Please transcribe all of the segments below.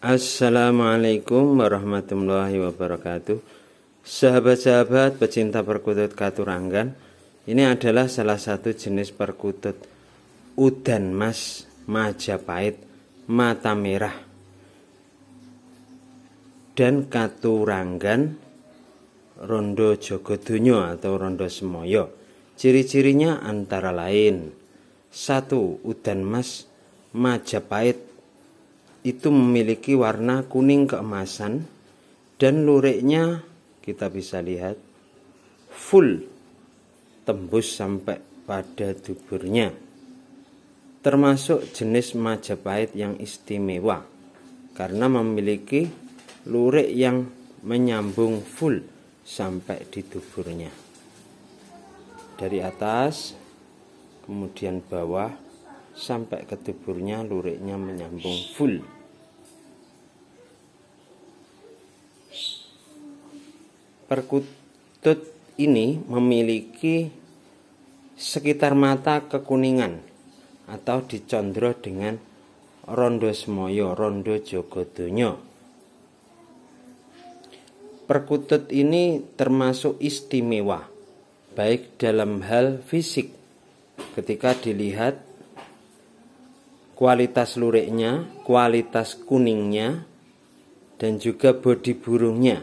Assalamualaikum warahmatullahi wabarakatuh Sahabat-sahabat pecinta perkutut katurangan Ini adalah salah satu jenis perkutut Udan mas Majapahit Mata merah Dan katurangan Rondo Jogodunyo atau Rondo Semoyo Ciri-cirinya antara lain satu Udan mas Majapahit itu memiliki warna kuning keemasan dan luriknya kita bisa lihat full tembus sampai pada duburnya termasuk jenis Majapahit yang istimewa karena memiliki lurik yang menyambung full sampai di duburnya dari atas kemudian bawah sampai ke duburnya luriknya menyambung full perkutut ini memiliki sekitar mata kekuningan atau dicondro dengan rondo semoyo rondo jogodonyo perkutut ini termasuk istimewa baik dalam hal fisik ketika dilihat kualitas luriknya, kualitas kuningnya, dan juga bodi burungnya.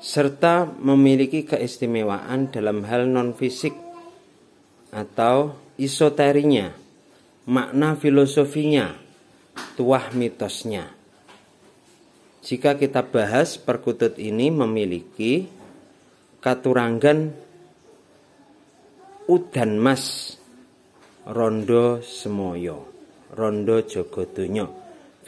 Serta memiliki keistimewaan dalam hal non-fisik atau isoterinya, makna filosofinya, tuah mitosnya. Jika kita bahas perkutut ini memiliki katurangan udan mas Rondo Semoyo, Rondo Jogodonyo.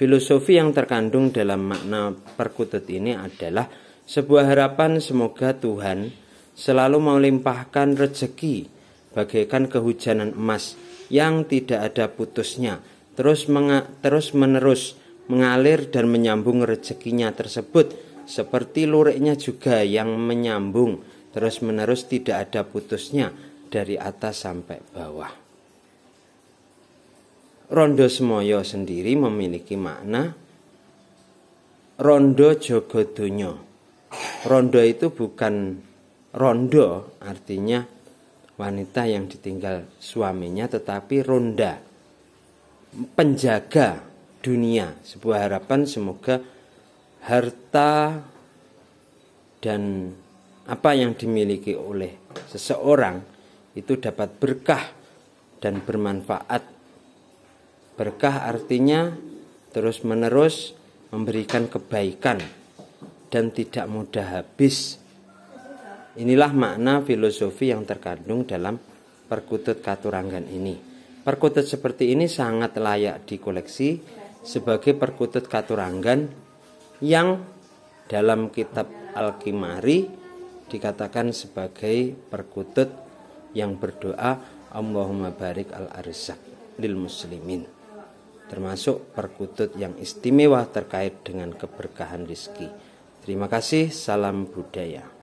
Filosofi yang terkandung dalam makna perkutut ini adalah sebuah harapan semoga Tuhan selalu melimpahkan rezeki bagaikan kehujanan emas yang tidak ada putusnya, terus menga terus menerus mengalir dan menyambung rezekinya tersebut seperti luriknya juga yang menyambung terus menerus tidak ada putusnya dari atas sampai bawah. Rondo Semoyo sendiri memiliki makna Rondo Jogo Rondo itu bukan rondo artinya wanita yang ditinggal suaminya tetapi ronda penjaga dunia sebuah harapan semoga harta dan apa yang dimiliki oleh seseorang itu dapat berkah dan bermanfaat Berkah artinya terus-menerus memberikan kebaikan dan tidak mudah habis. Inilah makna filosofi yang terkandung dalam perkutut katurangan ini. Perkutut seperti ini sangat layak dikoleksi sebagai perkutut katurangan yang dalam kitab Al-Kimari dikatakan sebagai perkutut yang berdoa Allahumma barik al-arzak lil muslimin termasuk perkutut yang istimewa terkait dengan keberkahan rizki. Terima kasih, salam budaya.